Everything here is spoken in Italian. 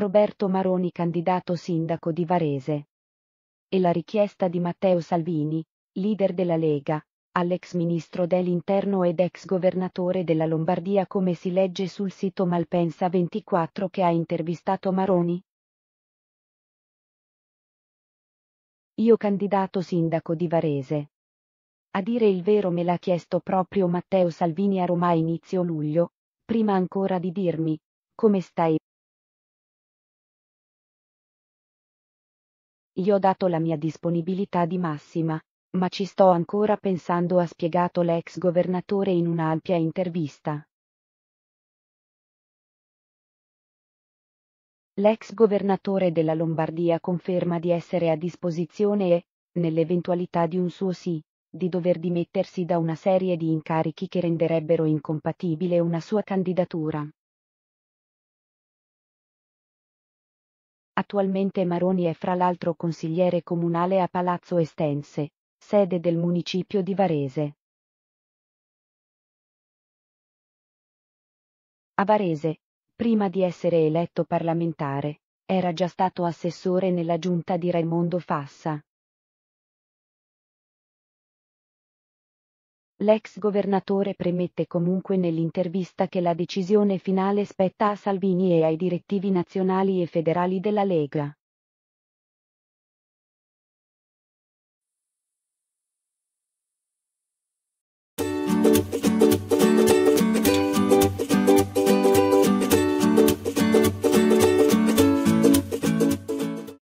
Roberto Maroni candidato sindaco di Varese. E la richiesta di Matteo Salvini, leader della Lega, all'ex ministro dell'Interno ed ex governatore della Lombardia come si legge sul sito Malpensa 24 che ha intervistato Maroni? Io candidato sindaco di Varese. A dire il vero me l'ha chiesto proprio Matteo Salvini a Roma a inizio luglio, prima ancora di dirmi, come stai gli ho dato la mia disponibilità di massima, ma ci sto ancora pensando ha spiegato l'ex governatore in un'ampia intervista. L'ex governatore della Lombardia conferma di essere a disposizione e, nell'eventualità di un suo sì, di dover dimettersi da una serie di incarichi che renderebbero incompatibile una sua candidatura. Attualmente Maroni è fra l'altro consigliere comunale a Palazzo Estense, sede del municipio di Varese. A Varese, prima di essere eletto parlamentare, era già stato assessore nella giunta di Raimondo Fassa. L'ex governatore premette comunque nell'intervista che la decisione finale spetta a Salvini e ai direttivi nazionali e federali della Lega.